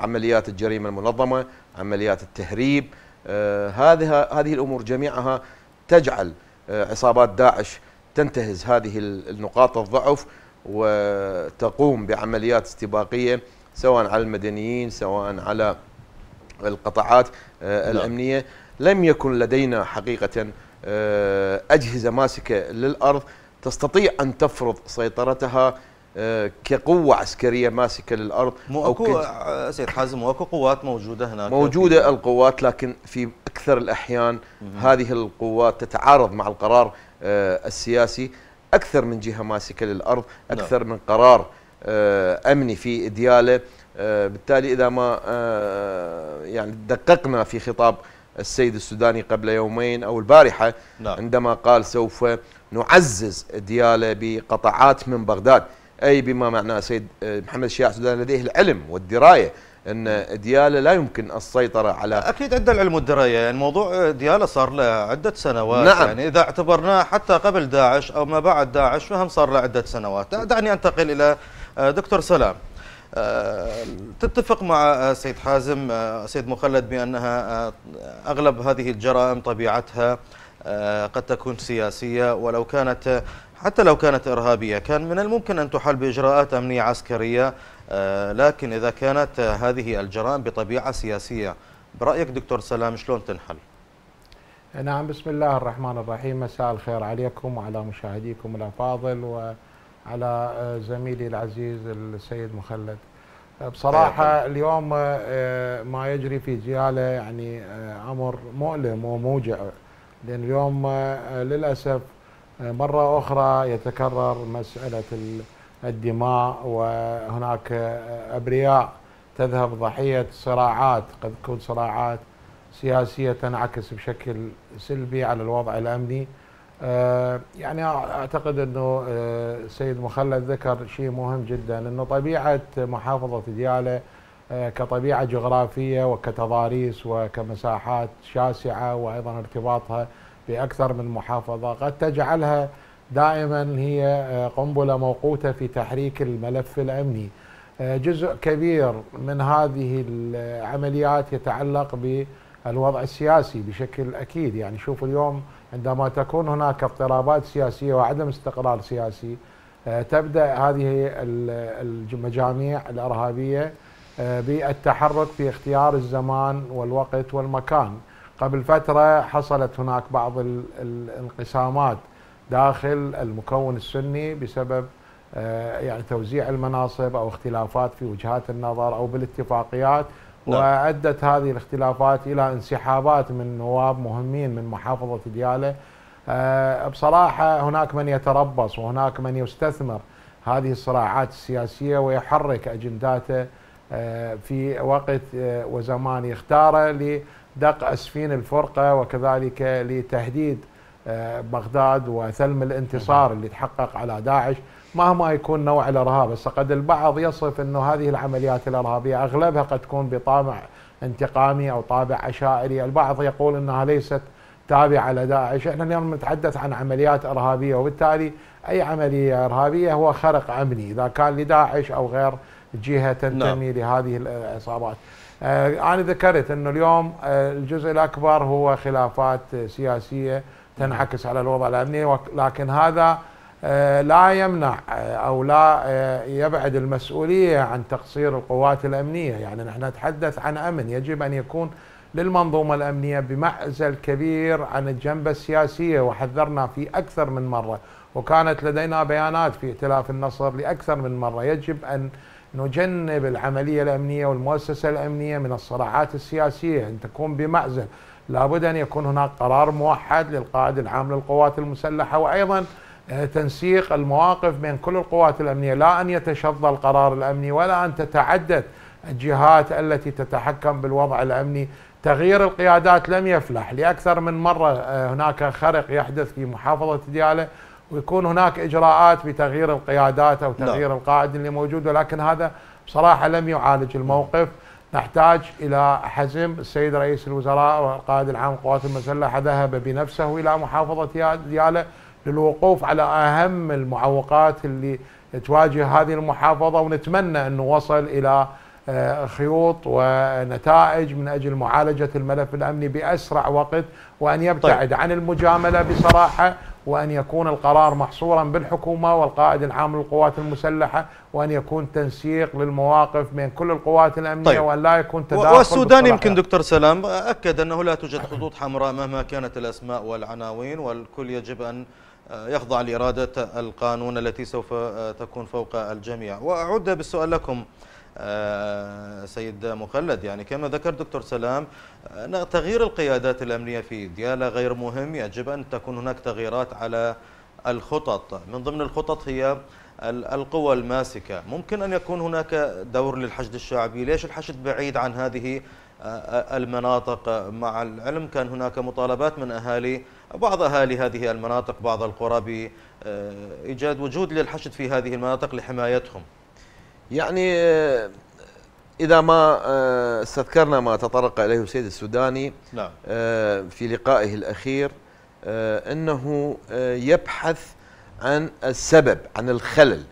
عمليات الجريمة المنظمة عمليات التهريب هذه هذه الأمور جميعها تجعل عصابات داعش تنتهز هذه النقاط الضعف وتقوم بعمليات استباقيه سواء على المدنيين سواء على القطاعات آه، نعم. الامنيه لم يكن لدينا حقيقه آه، اجهزه ماسكه للارض تستطيع ان تفرض سيطرتها آه، كقوة عسكرية ماسكة للأرض مو أو أكو سيد حازم أكو قوات موجودة هناك موجودة القوات لكن في أكثر الأحيان مم. هذه القوات تتعارض مع القرار السياسي اكثر من جهه ماسكه للارض نعم. اكثر من قرار آه، امني في دياله آه، بالتالي اذا ما آه، يعني دققنا في خطاب السيد السوداني قبل يومين او البارحه نعم. عندما قال سوف نعزز دياله بقطعات من بغداد اي بما معناه سيد محمد الشياع السوداني لديه العلم والدرايه ان دياله لا يمكن السيطره على اكيد عند العلم والدرايه يعني موضوع دياله صار له عده سنوات نعم. يعني اذا اعتبرناه حتى قبل داعش او ما بعد داعش فهم صار له عده سنوات نعم. دعني انتقل الى آه، دكتور سلام آه، تتفق مع آه، سيد حازم سيد مخلد بانها اغلب هذه الجرائم طبيعتها قد تكون سياسيه ولو كانت حتى لو كانت ارهابيه كان من الممكن ان تحل باجراءات امنيه عسكريه آه، لكن إذا كانت هذه الجرائم بطبيعة سياسية برأيك دكتور سلام شلون تنحل؟ نعم بسم الله الرحمن الرحيم مساء الخير عليكم وعلى مشاهديكم الأفاضل وعلى زميلي العزيز السيد مخلد بصراحة طيب. اليوم آه، ما يجري في جيالة يعني آه، أمر مؤلم وموجع لأن اليوم للأسف مرة أخرى يتكرر مسألة الدماء وهناك أبرياء تذهب ضحية صراعات قد تكون صراعات سياسية تنعكس بشكل سلبي على الوضع الأمني آه، يعني أعتقد أنه السيد آه، مخلد ذكر شيء مهم جدا أنه طبيعة محافظة ديالى آه، كطبيعة جغرافية وكتضاريس وكمساحات شاسعة وأيضا ارتباطها بأكثر من محافظة قد تجعلها دائما هي آه، قنبلة موقوتة في تحريك الملف الأمني آه، جزء كبير من هذه العمليات يتعلق بالوضع السياسي بشكل أكيد يعني شوف اليوم عندما تكون هناك اضطرابات سياسية وعدم استقرار سياسي آه، تبدأ هذه المجاميع الإرهابية بالتحرك في اختيار الزمان والوقت والمكان قبل فترة حصلت هناك بعض الانقسامات داخل المكون السني بسبب آه، يعني توزيع المناصب او اختلافات في وجهات النظر او بالاتفاقيات نعم. وادت هذه الاختلافات الى انسحابات من نواب مهمين من محافظه دياله آه، بصراحه هناك من يتربص وهناك من يستثمر هذه الصراعات السياسيه ويحرك اجنداته آه، في وقت وزمان يختاره لدق اسفين الفرقه وكذلك لتهديد بغداد وثلم الانتصار اللي تحقق على داعش مهما يكون نوع الارهاب هسه قد البعض يصف انه هذه العمليات الارهابيه اغلبها قد تكون بطابع انتقامي او طابع عشائري، البعض يقول انها ليست تابعه لداعش، احنا اليوم نتحدث عن عمليات ارهابيه وبالتالي اي عمليه ارهابيه هو خرق امني اذا كان لداعش او غير جهه نعم. تنتمي لا. لهذه العصابات. آه، انا ذكرت انه اليوم آه، الجزء الاكبر هو خلافات سياسيه تنعكس على الوضع الامني لكن هذا آه، لا يمنع آه، او لا آه، يبعد المسؤوليه عن تقصير القوات الامنيه، يعني نحن نتحدث عن امن يجب ان يكون للمنظومه الامنيه بمعزل كبير عن الجنبه السياسيه وحذرنا في اكثر من مره، وكانت لدينا بيانات في ائتلاف النصر لاكثر من مره، يجب ان نجنب العمليه الامنيه والمؤسسه الامنيه من الصراعات السياسيه ان تكون بمعزل، لابد أن يكون هناك قرار موحد للقائد العام للقوات المسلحة وأيضا آه، تنسيق المواقف بين كل القوات الأمنية لا أن يتشظى القرار الأمني ولا أن تتعدد الجهات التي تتحكم بالوضع الأمني تغيير القيادات لم يفلح لأكثر من مرة آه، هناك خرق يحدث في محافظة دياله ويكون هناك إجراءات بتغيير القيادات أو نعم. تغيير لا. القائد اللي موجود ولكن هذا بصراحة لم يعالج الموقف نحتاج إلى حزم السيد رئيس الوزراء والقائد العام للقوات المسلحة ذهب بنفسه إلى محافظة ديالى للوقوف على أهم المعوقات اللي تواجه هذه المحافظة ونتمنى أنه وصل إلى آه، خيوط ونتائج من أجل معالجة الملف الأمني بأسرع وقت وأن يبتعد طيب. عن المجاملة بصراحة وأن يكون القرار محصورا بالحكومة والقائد العام للقوات المسلحة وأن يكون تنسيق للمواقف بين كل القوات الأمنية طيب. وأن لا يكون تداخل والسودان يمكن دكتور سلام أكد أنه لا توجد خطوط حمراء مهما كانت الأسماء والعناوين والكل يجب أن آه، يخضع لإرادة القانون التي سوف آه، تكون فوق الجميع وأعود بالسؤال لكم آه، سيد مخلد يعني كما ذكر دكتور سلام أن تغيير القيادات الأمنية في ديالا غير مهم يجب أن تكون هناك تغييرات على الخطط من ضمن الخطط هي القوى الماسكة ممكن أن يكون هناك دور للحشد الشعبي ليش الحشد بعيد عن هذه آه، المناطق مع العلم كان هناك مطالبات من أهالي بعض أهالي هذه المناطق بعض القرى بإيجاد وجود للحشد في هذه المناطق لحمايتهم يعني آه، إذا ما آه، استذكرنا ما تطرق إليه السيد السوداني نعم. آه، في لقائه الأخير أنه يبحث عن السبب عن الخلل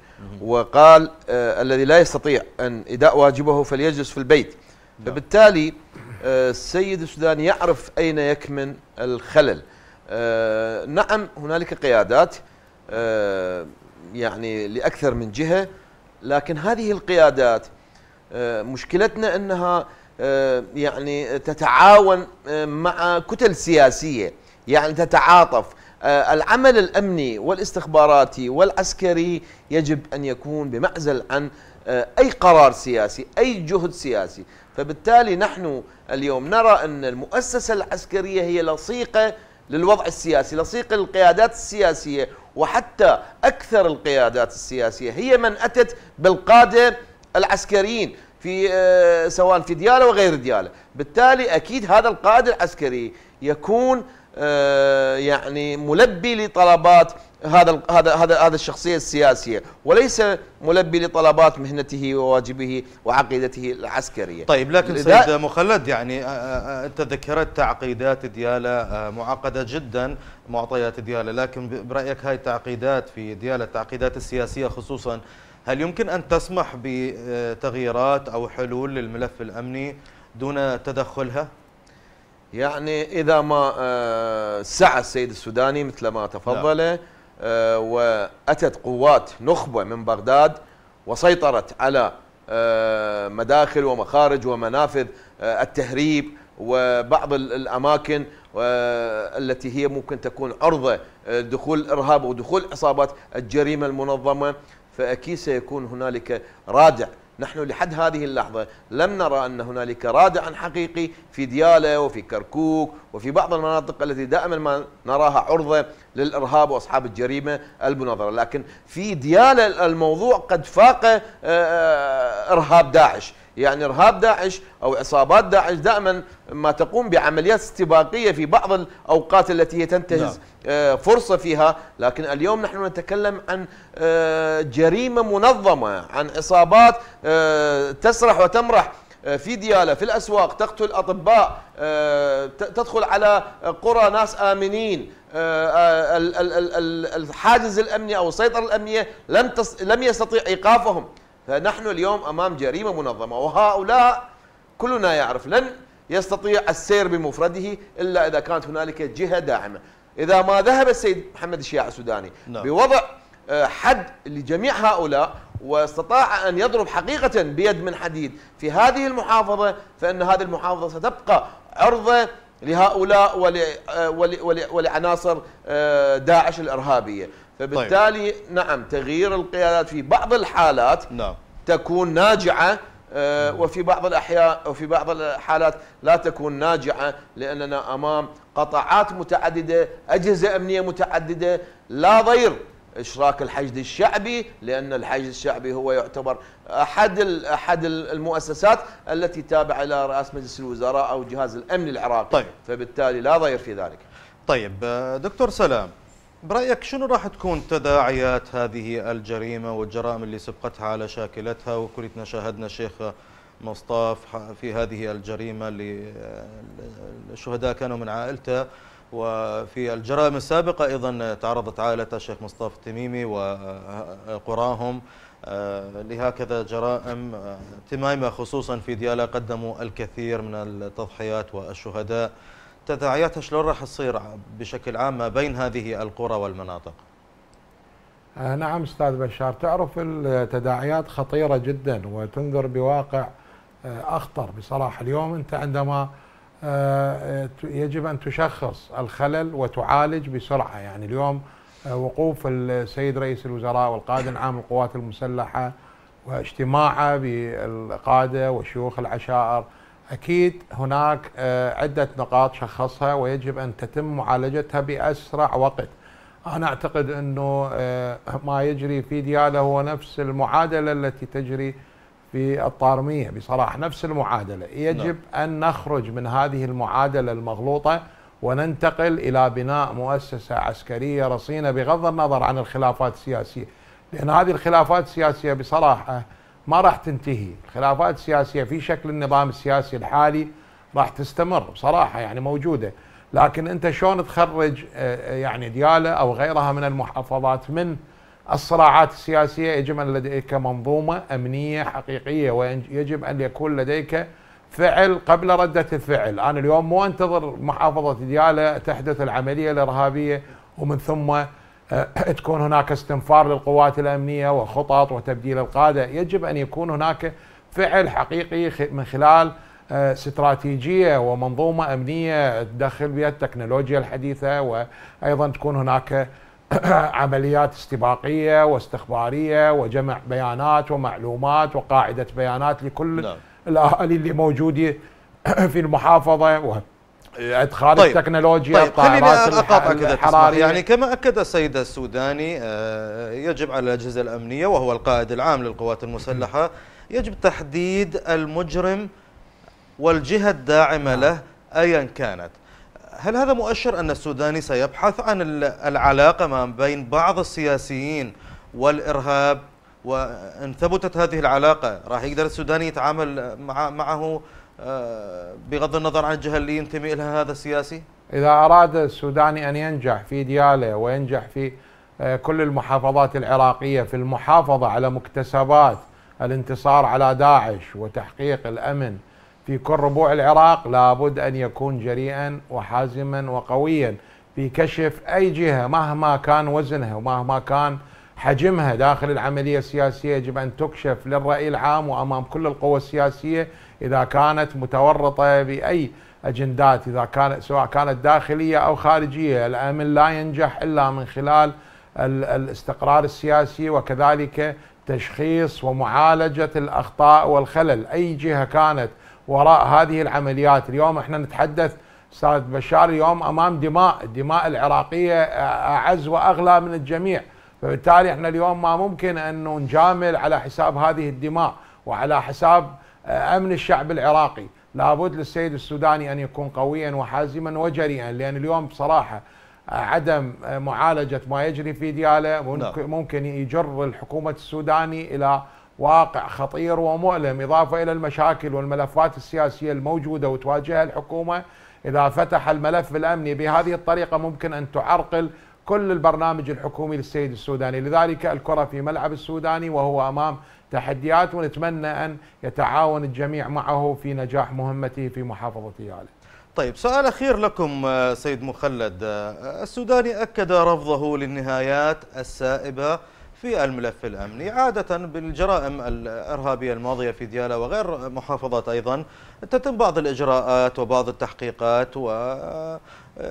وقال الذي لا يستطيع أن إداء واجبه فليجلس في البيت نعم. فبالتالي السيد السوداني يعرف أين يكمن الخلل نعم هنالك قيادات يعني لأكثر من جهة لكن هذه القيادات آه، مشكلتنا انها آه، يعني تتعاون آه، مع كتل سياسيه يعني تتعاطف العمل الامني والاستخباراتي والعسكري يجب ان يكون بمعزل عن اي قرار سياسي اي جهد سياسي فبالتالي نحن اليوم نرى ان المؤسسه العسكريه هي لصيقه للوضع السياسي لصيقه للقيادات السياسيه وحتى أكثر القيادات السياسية هي من أتت بالقادة العسكريين في آه، سواء في دياله وغير دياله بالتالي أكيد هذا القائد العسكري يكون آه، يعني ملبي لطلبات هذا هذا هذا هذا الشخصيه السياسيه وليس ملبي لطلبات مهنته وواجبه وعقيدته العسكريه. طيب لكن سيد مخلد يعني آه، آه، انت ذكرت تعقيدات دياله معقده جدا معطيات دياله لكن برايك هاي التعقيدات في دياله التعقيدات السياسيه خصوصا هل يمكن ان تسمح بتغييرات او حلول للملف الامني دون تدخلها؟ يعني اذا ما آه، سعى السيد السوداني مثل ما تفضل نعم. آه، واتت قوات نخبه من بغداد وسيطرت على آه، مداخل ومخارج ومنافذ التهريب وبعض الاماكن التي هي ممكن تكون عرضه لدخول الارهاب ودخول عصابات الجريمه المنظمه فاكيد سيكون هنالك رادع نحن لحد هذه اللحظه لم نرى ان هنالك رادع حقيقي في ديالى وفي كركوك وفي بعض المناطق التي دائما ما نراها عرضة للإرهاب وأصحاب الجريمة المناظرة لكن في ديالى الموضوع قد فاق آه، آه، إرهاب داعش يعني إرهاب داعش أو عصابات داعش دائما ما تقوم بعمليات استباقية في بعض الأوقات التي هي تنتهز نعم. آه، فرصة فيها لكن اليوم نحن نتكلم عن جريمة منظمة عن عصابات تسرح وتمرح آه، في ديالة في الأسواق تقتل أطباء آه، تدخل على قرى ناس آمنين آه، الحاجز الأمني أو السيطرة الأمنية لم لم يستطيع إيقافهم فنحن اليوم أمام جريمة منظمة وهؤلاء كلنا يعرف لن يستطيع السير بمفرده إلا إذا كانت هنالك جهة داعمة إذا ما ذهب السيد محمد الشيعة السوداني نعم. بوضع حد لجميع هؤلاء واستطاع أن يضرب حقيقة بيد من حديد في هذه المحافظة فإن هذه المحافظة ستبقى عرضة لهؤلاء ولعناصر آه، داعش الإرهابية فبالتالي طيب. نعم تغيير القيادات في بعض الحالات نعم. تكون ناجعة آه، وفي بعض الأحياء وفي بعض الحالات لا تكون ناجعة لأننا أمام قطاعات متعددة أجهزة أمنية متعددة لا ضير اشراك الحشد الشعبي لان الحشد الشعبي هو يعتبر احد احد المؤسسات التي تابعه الى رئاسه مجلس الوزراء او جهاز الامن العراقي طيب. فبالتالي لا ضير في ذلك طيب آه، دكتور سلام برايك شنو راح تكون تداعيات هذه الجريمه والجرائم اللي سبقتها على شاكلتها وكلنا شاهدنا الشيخ مصطاف في هذه الجريمه اللي آه، الشهداء كانوا من عائلته وفي الجرائم السابقة أيضا تعرضت عائلة الشيخ مصطفى التميمي وقراهم آه، لهكذا جرائم آه، تمايمة خصوصا في ديالى قدموا الكثير من التضحيات والشهداء تداعياتها شلون راح تصير بشكل عام ما بين هذه القرى والمناطق آه نعم استاذ بشار تعرف التداعيات خطيره جدا وتنذر بواقع آه اخطر بصراحه اليوم انت عندما آه، آه، يجب أن تشخص الخلل وتعالج بسرعة يعني اليوم آه، وقوف السيد رئيس الوزراء والقائد العام للقوات المسلحة واجتماعه بالقادة وشيوخ العشائر أكيد هناك عدة نقاط شخصها ويجب أن تتم معالجتها بأسرع وقت أنا أعتقد أنه ما يجري في دياله هو نفس المعادلة التي تجري بالطارمية بصراحة نفس المعادلة يجب نعم. أن نخرج من هذه المعادلة المغلوطة وننتقل إلى بناء مؤسسة عسكرية رصينة بغض النظر عن الخلافات السياسية لأن هذه الخلافات السياسية بصراحة ما راح تنتهي الخلافات السياسية في شكل النظام السياسي الحالي راح تستمر بصراحة يعني موجودة لكن أنت شلون تخرج آه، آه، يعني ديالة أو غيرها من المحافظات من الصراعات السياسية يجب أن لديك منظومة أمنية حقيقية ويجب أن يكون لديك فعل قبل ردة الفعل أنا اليوم مو أنتظر محافظة ديالة تحدث العملية الإرهابية ومن ثم آه، تكون هناك استنفار للقوات الأمنية وخطط وتبديل القادة يجب أن يكون هناك فعل حقيقي من خلال آه، استراتيجيه ومنظومه امنيه تدخل بها التكنولوجيا الحديثه وايضا تكون هناك عمليات استباقيه واستخباريه وجمع بيانات ومعلومات وقاعده بيانات لكل نعم. الاهالي اللي موجوده في المحافظه وإدخال طيب. التكنولوجيا طيب خلينا اقاطع كذا الحرارية. يعني كما اكد السيد السوداني آه، يجب على الاجهزه الامنيه وهو القائد العام للقوات المسلحه يجب تحديد المجرم والجهه الداعمه نعم. له ايا كانت هل هذا مؤشر أن السوداني سيبحث عن العلاقة ما بين بعض السياسيين والإرهاب وإن ثبتت هذه العلاقة راح يقدر السوداني يتعامل معه آه، بغض النظر عن الجهة اللي ينتمي لها هذا السياسي؟ إذا أراد السوداني أن ينجح في دياله وينجح في آه، كل المحافظات العراقية في المحافظة على مكتسبات الانتصار على داعش وتحقيق الأمن في كل ربوع العراق لابد أن يكون جريئا وحازما وقويا في كشف أي جهة مهما كان وزنها ومهما كان حجمها داخل العملية السياسية يجب أن تكشف للرأي العام وأمام كل القوى السياسية إذا كانت متورطة بأي أجندات إذا كانت سواء كانت داخلية أو خارجية الأمن لا ينجح إلا من خلال الاستقرار السياسي وكذلك تشخيص ومعالجة الأخطاء والخلل أي جهة كانت وراء هذه العمليات اليوم احنا نتحدث استاذ بشار اليوم امام دماء الدماء العراقيه آه، اعز واغلى من الجميع فبالتالي احنا اليوم ما ممكن انه نجامل على حساب هذه الدماء وعلى حساب آه، امن الشعب العراقي لابد للسيد السوداني ان يكون قويا وحازما وجريئا لان اليوم بصراحه آه، عدم معالجه ما يجري في دياله ممكن نعم. يجر الحكومه السوداني الى واقع خطير ومؤلم إضافة إلى المشاكل والملفات السياسية الموجودة وتواجهها الحكومة إذا فتح الملف الأمني بهذه الطريقة ممكن أن تعرقل كل البرنامج الحكومي للسيد السوداني لذلك الكرة في ملعب السوداني وهو أمام تحديات ونتمنى أن يتعاون الجميع معه في نجاح مهمته في محافظة ياله طيب سؤال أخير لكم آه، سيد مخلد آه، السوداني أكد رفضه للنهايات السائبة في الملف الأمني عادة بالجرائم الإرهابية الماضية في ديالى وغير محافظات أيضا تتم بعض الإجراءات وبعض التحقيقات و آه،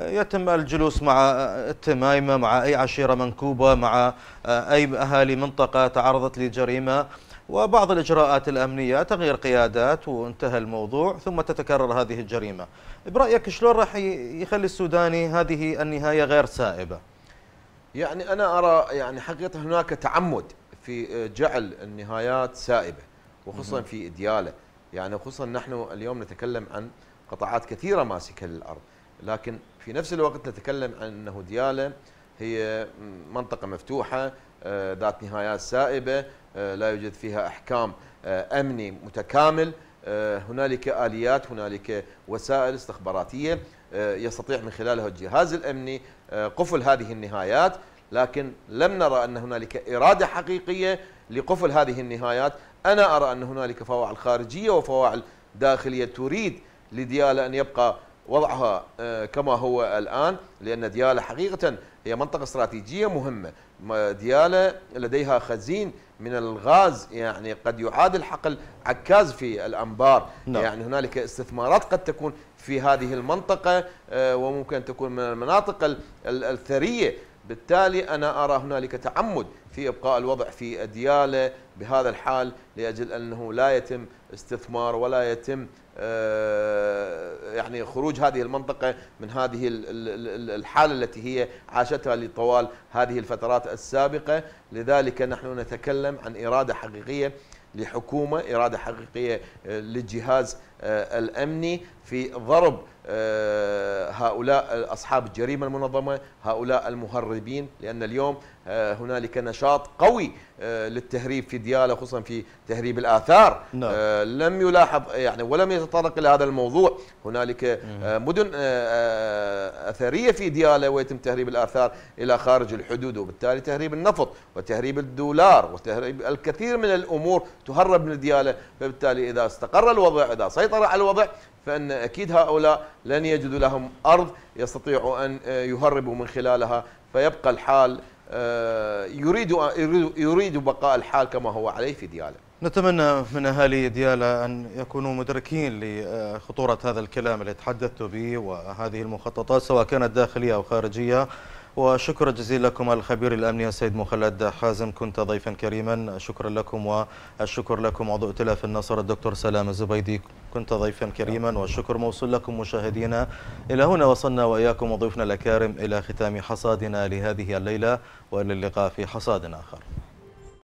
يتم الجلوس مع التمايمة مع أي عشيرة منكوبة مع آه، أي أهالي منطقة تعرضت لجريمة وبعض الإجراءات الأمنية تغيير قيادات وانتهى الموضوع ثم تتكرر هذه الجريمة برأيك شلون راح يخلي السوداني هذه النهاية غير سائبة؟ يعني انا ارى يعني حقيقه هناك تعمد في جعل النهايات سائبه وخصوصا في ادياله يعني خصوصا نحن اليوم نتكلم عن قطاعات كثيره ماسكه للارض لكن في نفس الوقت نتكلم عن انه دياله هي منطقه مفتوحه آه، ذات نهايات سائبه آه، لا يوجد فيها احكام آه، امني متكامل هنالك اليات هنالك وسائل استخباراتيه آه، يستطيع من خلاله الجهاز الامني آه، قفل هذه النهايات لكن لم نرى ان هنالك اراده حقيقيه لقفل هذه النهايات انا ارى ان هنالك فواعل خارجيه وفواعل داخليه تريد لديالا ان يبقى وضعها آه، كما هو الان لان ديالا حقيقه هي منطقه استراتيجيه مهمه ديالا لديها خزين من الغاز يعني قد يعادل حقل عكاز في الانبار نعم. يعني هنالك استثمارات قد تكون في هذه المنطقه آه، وممكن تكون من المناطق الثريه بالتالي انا ارى هنالك تعمد في ابقاء الوضع في دياله بهذا الحال لاجل انه لا يتم استثمار ولا يتم آه، يعني خروج هذه المنطقه من هذه الحاله التي هي عاشتها لطوال هذه الفترات السابقه، لذلك نحن نتكلم عن اراده حقيقيه لحكومه، اراده حقيقيه للجهاز آه، آه، الامني في ضرب آه، هؤلاء اصحاب الجريمه المنظمه، هؤلاء المهربين لان اليوم آه، هنالك نشاط قوي للتهريب في دياله خصوصا في تهريب الاثار نعم. لم يلاحظ يعني ولم يتطرق الى هذا الموضوع، هنالك مدن اثريه في دياله ويتم تهريب الاثار الى خارج الحدود وبالتالي تهريب النفط وتهريب الدولار وتهريب الكثير من الامور تهرب من دياله فبالتالي اذا استقر الوضع اذا سيطر السيطرة على الوضع فأن أكيد هؤلاء لن يجدوا لهم أرض يستطيعوا أن آه، يهربوا من خلالها فيبقى الحال آه، يريد يريد بقاء الحال كما هو عليه في ديالى. نتمنى من اهالي ديالى ان يكونوا مدركين لخطوره هذا الكلام اللي تحدثت به وهذه المخططات سواء كانت داخليه او خارجيه. وشكرا جزيلا لكم الخبير الأمني السيد مخلد حازم كنت ضيفا كريما شكرا لكم والشكر لكم عضو ائتلاف النصر الدكتور سلام الزبيدي كنت ضيفا كريما نعم. والشكر موصول لكم مشاهدينا إلى هنا وصلنا وإياكم وضيوفنا الأكارم إلى ختام حصادنا لهذه الليلة وإلى اللقاء في حصاد آخر